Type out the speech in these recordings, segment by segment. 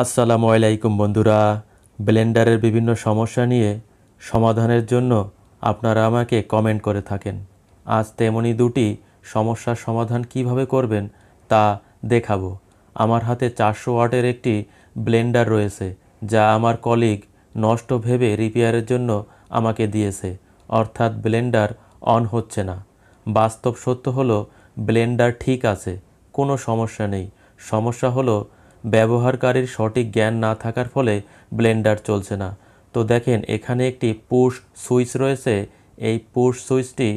আসসালামু আলাইকুম বন্ধুরা ব্লেন্ডারের বিভিন্ন সমস্যা নিয়ে সমাধানের জন্য আপনারা আমাকে কমেন্ট করে থাকেন আজ তেমনি দুটি সমস্যার সমাধান কিভাবে করবেন তা দেখাবো আমার হাতে চারশো ওয়াটের একটি ব্লেন্ডার রয়েছে যা আমার কলিগ নষ্ট ভেবে রিপেয়ারের জন্য আমাকে দিয়েছে অর্থাৎ ব্লেন্ডার অন হচ্ছে না বাস্তব সত্য হলো ব্লেন্ডার ঠিক আছে কোনো সমস্যা নেই সমস্যা হলো ব্যবহারকারীর সঠিক জ্ঞান না থাকার ফলে ব্লেন্ডার চলছে না তো দেখেন এখানে একটি পুশ সুইচ রয়েছে এই পুশ সুইচটি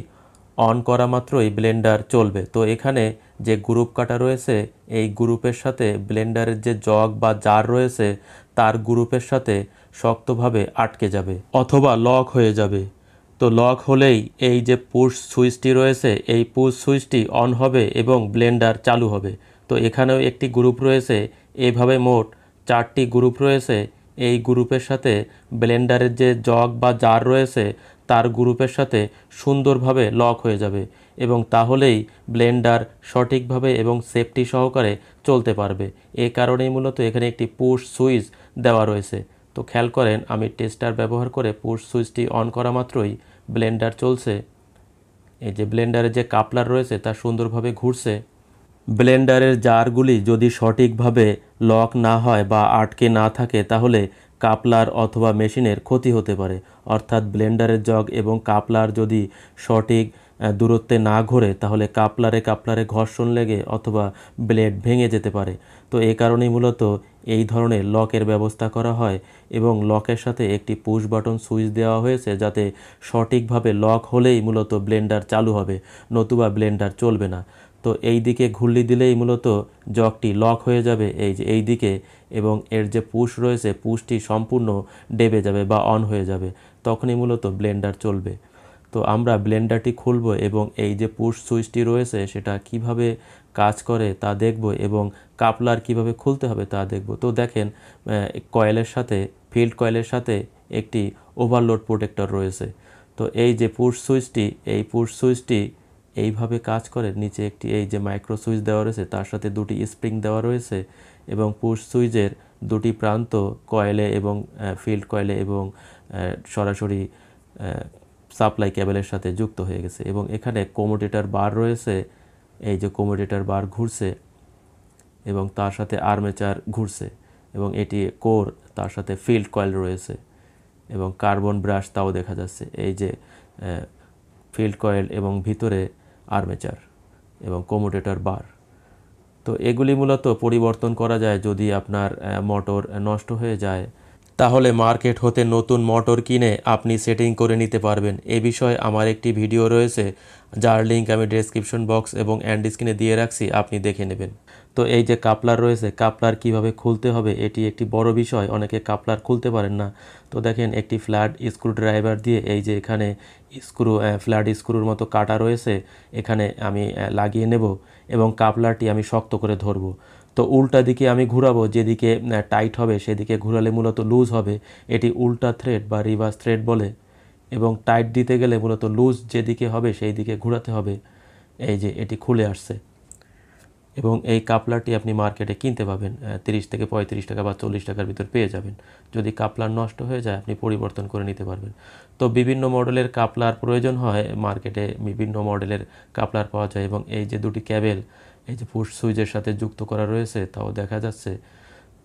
অন করা মাত্রই ব্লেন্ডার চলবে তো এখানে যে গ্রুপ কাটা রয়েছে এই গ্রুপের সাথে ব্লেন্ডারের যে জগ বা জার রয়েছে তার গ্রুপের সাথে শক্তভাবে আটকে যাবে অথবা লক হয়ে যাবে তো লক হলেই এই যে পুশ সুইচটি রয়েছে এই পুশ সুইচটি অন হবে এবং ব্লেন্ডার চালু হবে তো এখানেও একটি গ্রুপ রয়েছে এভাবে মোট চারটি গ্রুপ রয়েছে এই গ্রুপের সাথে ব্লেন্ডারের যে জগ বা জার রয়েছে তার গ্রুপের সাথে সুন্দরভাবে লক হয়ে যাবে এবং তাহলেই ব্লেন্ডার সঠিকভাবে এবং সেফটি সহকারে চলতে পারবে এ কারণেই মূলত এখানে একটি পুশ সুইচ দেওয়া রয়েছে তো খেয়াল করেন আমি টেস্টার ব্যবহার করে পুশ সুইচটি অন করা মাত্রই ব্লেন্ডার চলছে এই যে ব্লেন্ডারের যে কাপলার রয়েছে তা সুন্দরভাবে ঘুরছে ব্লেন্ডারের জারগুলি যদি সঠিকভাবে লক না হয় বা আটকে না থাকে তাহলে কাপলার অথবা মেশিনের ক্ষতি হতে পারে অর্থাৎ ব্লেন্ডারের জগ এবং কাপলার যদি সঠিক দূরত্বে না ঘোরে তাহলে কাপলারে কাপলারে ঘর্ষণ লেগে অথবা ব্লেড ভেঙে যেতে পারে তো এ কারণেই মূলত এই ধরনের লকের ব্যবস্থা করা হয় এবং লকের সাথে একটি পুশ বাটন সুইচ দেওয়া হয়েছে যাতে সঠিকভাবে লক হলেই মূলত ব্লেন্ডার চালু হবে নতুবা ব্লেন্ডার চলবে না তো এই দিকে ঘুরলি দিলেই মূলত জগটি লক হয়ে যাবে এই যে এই দিকে এবং এর যে পুশ রয়েছে পুশটি সম্পূর্ণ ডেবে যাবে বা অন হয়ে যাবে তখনই মূলত ব্লেন্ডার চলবে তো আমরা ব্লেন্ডারটি খুলব এবং এই যে পুশ সুইচটি রয়েছে সেটা কিভাবে কাজ করে তা দেখব এবং কাপলার কিভাবে খুলতে হবে তা দেখব তো দেখেন কয়েলের সাথে ফিল্ড কয়েলের সাথে একটি ওভারলোড প্রোটেক্টর রয়েছে তো এই যে পুশ সুইচটি এই পুশ সুইচটি এইভাবে কাজ করে নিচে একটি এই যে মাইক্রো সুইচ দেওয়া রয়েছে তার সাথে দুটি স্প্রিং দেওয়া রয়েছে এবং পুশ সুইচের দুটি প্রান্ত কয়েলে এবং ফিল্ড কয়েলে এবং সরাসরি সাপ্লাই ক্যাবেলের সাথে যুক্ত হয়ে গেছে এবং এখানে কোমোডেটার বার রয়েছে এই যে কোমোডেটার বার ঘুরছে এবং তার সাথে আর্মেচার ঘুরছে এবং এটি কোর তার সাথে ফিল্ড কয়েল রয়েছে এবং কার্বন ব্রাশ তাও দেখা যাচ্ছে এই যে ফিল্ড কয়েল এবং ভিতরে আর্মেচার এবং কমোডেটর বার তো এগুলি মূলত পরিবর্তন করা যায় যদি আপনার মোটর নষ্ট হয়ে যায় তাহলে মার্কেট হতে নতুন মোটর কিনে আপনি সেটিং করে নিতে পারবেন এ বিষয়ে আমার একটি ভিডিও রয়েছে যার লিঙ্ক আমি ডিসক্রিপশন বক্স এবং অ্যান্ড স্ক্রিনে দিয়ে রাখছি আপনি দেখে নেবেন তো এই যে কাপলার রয়েছে কাপলার কিভাবে খুলতে হবে এটি একটি বড় বিষয় অনেকে কাপলার খুলতে পারেন না তো দেখেন একটি ফ্ল্যাট ড্রাইভার দিয়ে এই যে এখানে স্ক্রু ফ্ল্যাট স্ক্রুর মতো কাটা রয়েছে এখানে আমি লাগিয়ে নেব এবং কাপলারটি আমি শক্ত করে ধরবো তো উল্টা দিকে আমি ঘুরাবো যেদিকে টাইট হবে সেদিকে ঘুরালে মূলত লুজ হবে এটি উল্টা থ্রেড বা রিভার্স থ্রেড বলে এবং টাইট দিতে গেলে মূলত লুজ যেদিকে হবে সেই দিকে ঘুরাতে হবে এই যে এটি খুলে আসছে এবং এই কাপলারটি আপনি মার্কেটে কিনতে পাবেন তিরিশ থেকে পঁয়ত্রিশ টাকা বা চল্লিশ টাকার ভিতর পেয়ে যাবেন যদি কাপলার নষ্ট হয়ে যায় আপনি পরিবর্তন করে নিতে পারবেন তো বিভিন্ন মডেলের কাপলার প্রয়োজন হয় মার্কেটে বিভিন্ন মডেলের কাপলার পাওয়া যায় এবং এই যে দুটি ক্যাবেল এই যে পুশ সুইচের সাথে যুক্ত করা রয়েছে তাও দেখা যাচ্ছে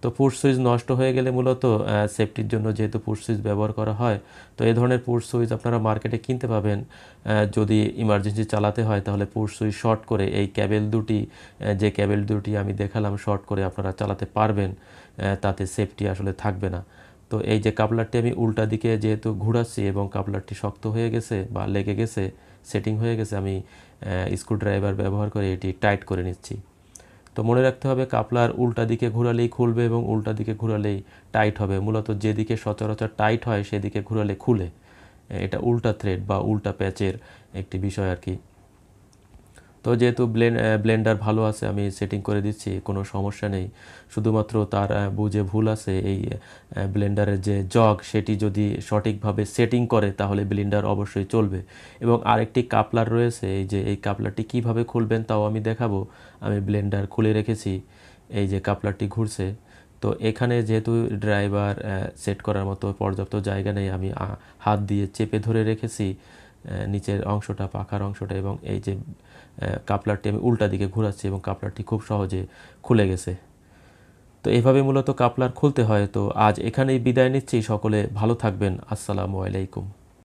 তো পুশ সুইচ নষ্ট হয়ে গেলে মূলত সেফটির জন্য যেহেতু পুশ সুইচ ব্যবহার করা হয় তো এই ধরনের পুশ সুইচ আপনারা মার্কেটে কিনতে পাবেন যদি ইমার্জেন্সি চালাতে হয় তাহলে পুশ সুইচ শর্ট করে এই ক্যাবেল দুটি যে ক্যাবেল দুটি আমি দেখালাম শর্ট করে আপনারা চালাতে পারবেন তাতে সেফটি আসলে থাকবে না তো এই যে কাপলারটি আমি উল্টা দিকে যেহেতু ঘুরাচ্ছি এবং কাপলারটি শক্ত হয়ে গেছে বা লেগে গেছে সেটিং হয়ে গেছে আমি স্ক্রুড্রাইভার ব্যবহার করে এটি টাইট করে নিচ্ছি তো মনে রাখতে হবে কাপলার উল্টা দিকে ঘুরালেই খুলবে এবং উল্টা দিকে ঘুরালেই টাইট হবে মূলত যেদিকে সচরাচর টাইট হয় সেদিকে ঘুরালে খুলে এটা উল্টা থ্রেড বা উল্টা প্যাচের একটি বিষয় আর কি তো যেহেতু ব্লেন্ডার ভালো আছে আমি সেটিং করে দিচ্ছি কোনো সমস্যা নেই শুধুমাত্র তার বুঝে ভুল আছে এই ব্লেন্ডারের যে জগ সেটি যদি সঠিকভাবে সেটিং করে তাহলে ব্লেন্ডার অবশ্যই চলবে এবং আরেকটি কাপলার রয়েছে এই যে এই কাপলারটি কিভাবে খুলবেন তাও আমি দেখাবো আমি ব্লেন্ডার খুলে রেখেছি এই যে কাপলারটি ঘুরছে তো এখানে যেহেতু ড্রাইভার সেট করার মতো পর্যাপ্ত জায়গা নেই আমি হাত দিয়ে চেপে ধরে রেখেছি নিচের অংশটা পাখার অংশটা এবং এই যে কাপলারটি আমি উল্টা দিকে ঘুরাচ্ছি এবং কাপলারটি খুব সহজে খুলে গেছে তো এভাবে মূলত কাপলার খুলতে হয় তো আজ এখানেই বিদায় নিচ্ছি সকলে ভালো থাকবেন আসসালামু আলাইকুম